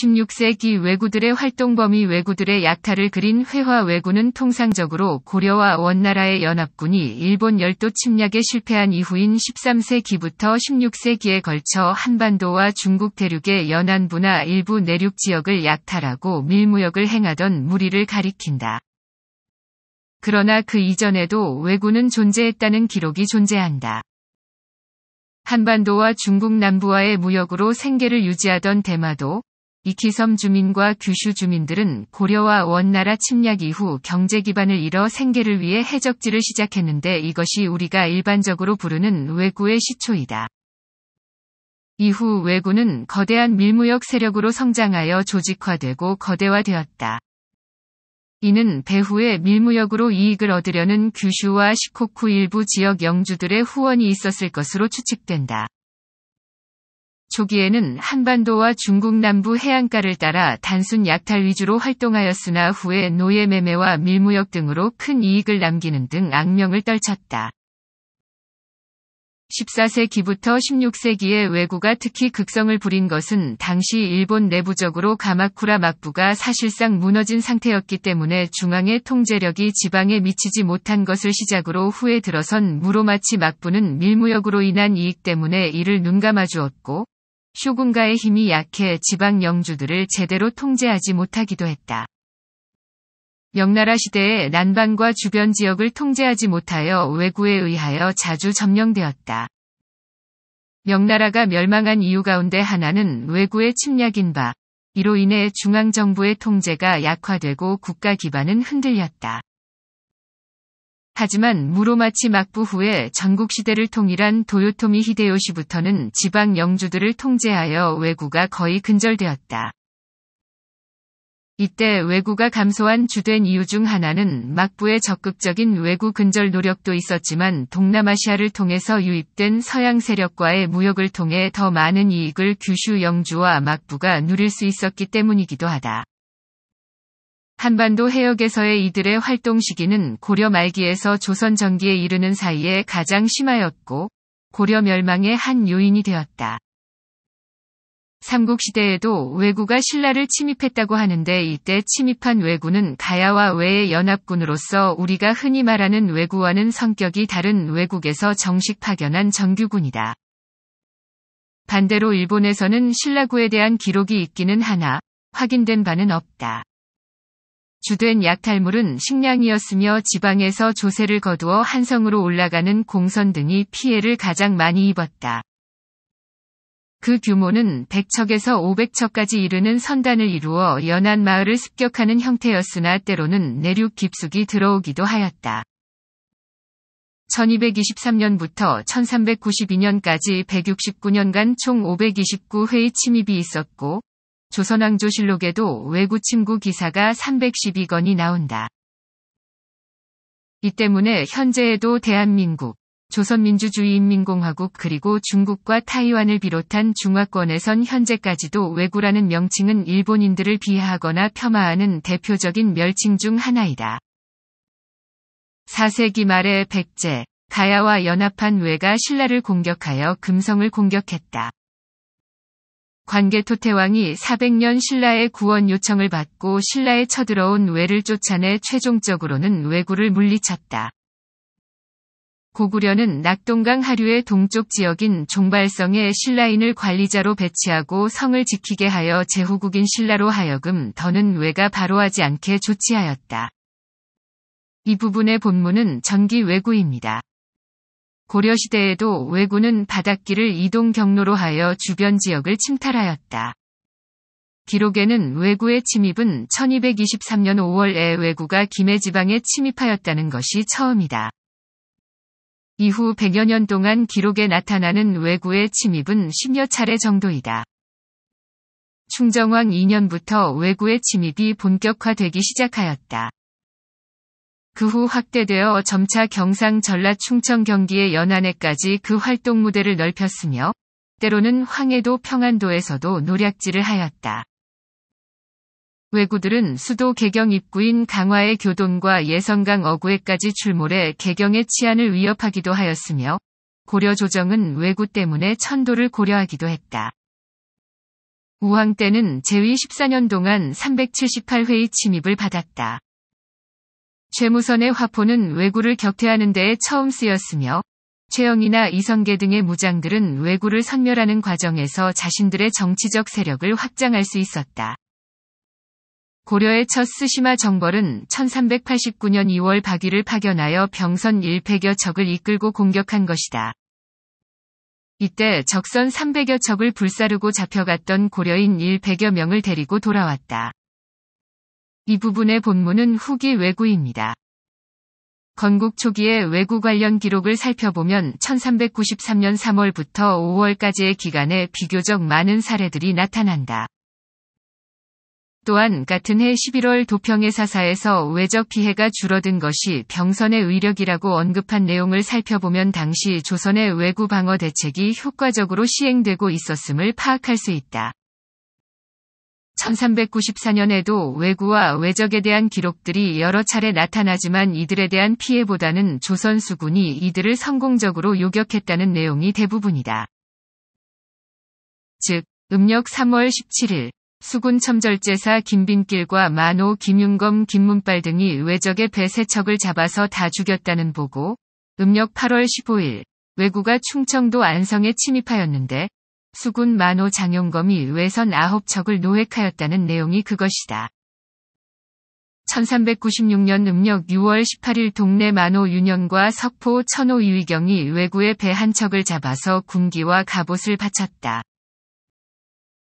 16세기 왜구들의 활동 범위 왜구들의 약탈을 그린 회화 왜구는 통상적으로 고려와 원나라의 연합군이 일본 열도 침략에 실패한 이후인 13세기부터 16세기에 걸쳐 한반도와 중국 대륙의 연안부나 일부 내륙 지역을 약탈하고 밀무역을 행하던 무리를 가리킨다. 그러나 그 이전에도 왜구는 존재했다는 기록이 존재한다. 한반도와 중국 남부와의 무역으로 생계를 유지하던 대마도, 이키섬 주민과 규슈 주민들은 고려와 원나라 침략 이후 경제 기반을 잃어 생계를 위해 해적지를 시작했는데 이것이 우리가 일반적으로 부르는 왜구의 시초이다. 이후 왜구는 거대한 밀무역 세력으로 성장하여 조직화되고 거대화되었다. 이는 배후에 밀무역으로 이익을 얻으려는 규슈와 시코쿠 일부 지역 영주들의 후원이 있었을 것으로 추측된다. 초기에는 한반도와 중국 남부 해안가를 따라 단순 약탈 위주로 활동하였으나 후에 노예 매매와 밀무역 등으로 큰 이익을 남기는 등 악명을 떨쳤다. 14세기부터 16세기에 왜구가 특히 극성을 부린 것은 당시 일본 내부적으로 가마쿠라 막부가 사실상 무너진 상태였기 때문에 중앙의 통제력이 지방에 미치지 못한 것을 시작으로 후에 들어선 무로마치 막부는 밀무역으로 인한 이익 때문에 이를 눈감아 주었고 쇼군가의 힘이 약해 지방 영주들을 제대로 통제하지 못하기도 했다. 명나라 시대에 난방과 주변 지역을 통제하지 못하여 외구에 의하여 자주 점령되었다. 명나라가 멸망한 이유 가운데 하나는 외구의 침략인 바, 이로 인해 중앙정부의 통제가 약화되고 국가 기반은 흔들렸다. 하지만 무로마치 막부 후에 전국시대를 통일한 도요토미 히데요시부터는 지방 영주들을 통제하여 왜구가 거의 근절되었다. 이때 왜구가 감소한 주된 이유 중 하나는 막부의 적극적인 외구 근절 노력도 있었지만 동남아시아를 통해서 유입된 서양 세력과의 무역을 통해 더 많은 이익을 규슈 영주와 막부가 누릴 수 있었기 때문이기도 하다. 한반도 해역에서의 이들의 활동 시기는 고려 말기에서 조선 전기에 이르는 사이에 가장 심하였고 고려 멸망의 한 요인이 되었다. 삼국시대에도 왜구가 신라를 침입했다고 하는데 이때 침입한 왜구는 가야와 왜의 연합군으로서 우리가 흔히 말하는 왜구와는 성격이 다른 왜국에서 정식 파견한 정규군이다. 반대로 일본에서는 신라구에 대한 기록이 있기는 하나 확인된 바는 없다. 주된 약탈물은 식량이었으며 지방에서 조세를 거두어 한성으로 올라가는 공선 등이 피해를 가장 많이 입었다. 그 규모는 100척에서 500척까지 이르는 선단을 이루어 연안 마을을 습격하는 형태였으나 때로는 내륙 깊숙이 들어오기도 하였다. 1223년부터 1392년까지 169년간 총 529회의 침입이 있었고 조선왕조실록에도 외구 침구 기사가 312건이 나온다. 이 때문에 현재에도 대한민국, 조선민주주의인민공화국 그리고 중국과 타이완을 비롯한 중화권에선 현재까지도 외구라는 명칭은 일본인들을 비하하거나 폄하하는 대표적인 멸칭 중 하나이다. 4세기 말에 백제, 가야와 연합한 왜가 신라를 공격하여 금성을 공격했다. 관개토태왕이 400년 신라의 구원 요청을 받고 신라에 쳐들어온 왜를 쫓아내 최종적으로는 왜구를 물리쳤다. 고구려는 낙동강 하류의 동쪽 지역인 종발성에 신라인을 관리자로 배치하고 성을 지키게 하여 제후국인 신라로 하여금 더는 왜가 바로하지 않게 조치하였다. 이 부분의 본문은 전기 왜구입니다. 고려시대에도 왜군은 바닷길을 이동 경로로 하여 주변 지역을 침탈하였다. 기록에는 왜구의 침입은 1223년 5월에 왜구가 김해 지방에 침입하였다는 것이 처음이다. 이후 100여 년 동안 기록에 나타나는 왜구의 침입은 10여 차례 정도이다. 충정왕 2년부터 왜구의 침입이 본격화되기 시작하였다. 그후 확대되어 점차 경상 전라 충청 경기의 연안에까지 그 활동 무대를 넓혔으며 때로는 황해도 평안도에서도 노략질을 하였다. 왜구들은 수도 개경 입구인 강화의 교동과 예성강 어구에까지 출몰해 개경의 치안을 위협하기도 하였으며 고려 조정은 왜구 때문에 천도를 고려하기도 했다. 우왕 때는 제위 14년 동안 378회의 침입을 받았다. 최무선의 화포는 왜구를 격퇴하는 데에 처음 쓰였으며 최영이나 이성계 등의 무장들은 왜구를 선멸하는 과정에서 자신들의 정치적 세력을 확장할 수 있었다. 고려의 첫 스시마 정벌은 1389년 2월 박위를 파견하여 병선 100여 척을 이끌고 공격한 것이다. 이때 적선 300여 척을 불사르고 잡혀갔던 고려인 100여 명을 데리고 돌아왔다. 이 부분의 본문은 후기 외구입니다. 건국 초기의 외구 관련 기록을 살펴보면 1393년 3월부터 5월까지의 기간에 비교적 많은 사례들이 나타난다. 또한 같은 해 11월 도평의 사사에서 외적 피해가 줄어든 것이 병선의 의력이라고 언급한 내용을 살펴보면 당시 조선의 외구 방어 대책이 효과적으로 시행되고 있었음을 파악할 수 있다. 1394년에도 외구와외적에 대한 기록들이 여러 차례 나타나지만 이들에 대한 피해보다는 조선 수군이 이들을 성공적으로 요격했다는 내용이 대부분이다. 즉, 음력 3월 17일 수군 첨절제사 김빈길과 만호 김윤검 김문빨 등이 외적의배 세척을 잡아서 다 죽였다는 보고 음력 8월 15일 외구가 충청도 안성에 침입하였는데 수군 만호 장용검이 외선 9척을 노획하였다는 내용이 그것이다. 1396년 음력 6월 18일 동네 만호 윤영과 석포 천호 유이경이 외구의 배 한 척을 잡아서 군기와 갑옷을 바쳤다.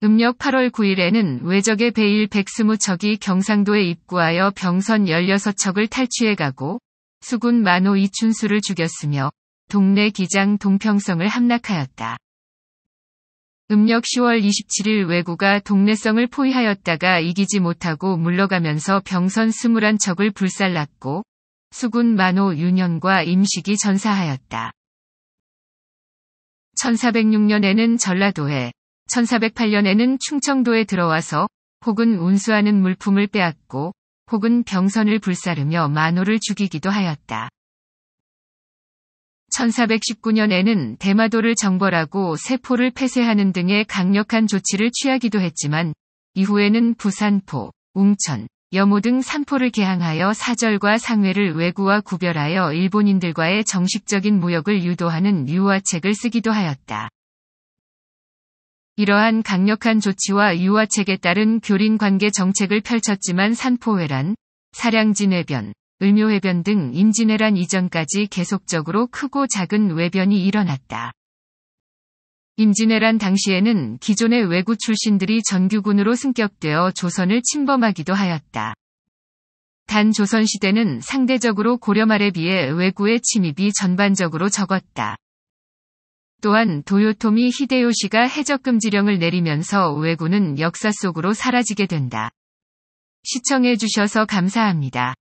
음력 8월 9일에는 외적의 배일 120척이 경상도에 입구하여 병선 16척을 탈취해 가고 수군 만호 이춘수를 죽였으며 동네 기장 동평성을 함락하였다. 음력 10월 27일 왜구가 동네성을 포위하였다가 이기지 못하고 물러가면서 병선 스물한 척을 불살랐고 수군 만호 윤현과 임식이 전사하였다. 1406년에는 전라도에, 1408년에는 충청도에 들어와서 혹은 운수하는 물품을 빼앗고 혹은 병선을 불사르며 만호를 죽이기도 하였다. 1419년에는 대마도를 정벌하고 세포를 폐쇄하는 등의 강력한 조치를 취하기도 했지만 이후에는 부산포, 웅천, 여모 등 산포를 개항하여 사절과 상회를 외구와 구별하여 일본인들과의 정식적인 무역을 유도하는 유화책을 쓰기도 하였다. 이러한 강력한 조치와 유화책에 따른 교린 관계 정책을 펼쳤지만 산포회란, 사량진해변, 을묘해변 등 임진왜란 이전까지 계속적으로 크고 작은 외변이 일어났다. 임진왜란 당시에는 기존의 왜구 출신들이 전규군으로 승격되어 조선을 침범하기도 하였다. 단 조선시대는 상대적으로 고려말에 비해 왜구의 침입이 전반적으로 적었다. 또한 도요토미 히데요시가 해적금지령을 내리면서 왜구는 역사 속으로 사라지게 된다. 시청해주셔서 감사합니다.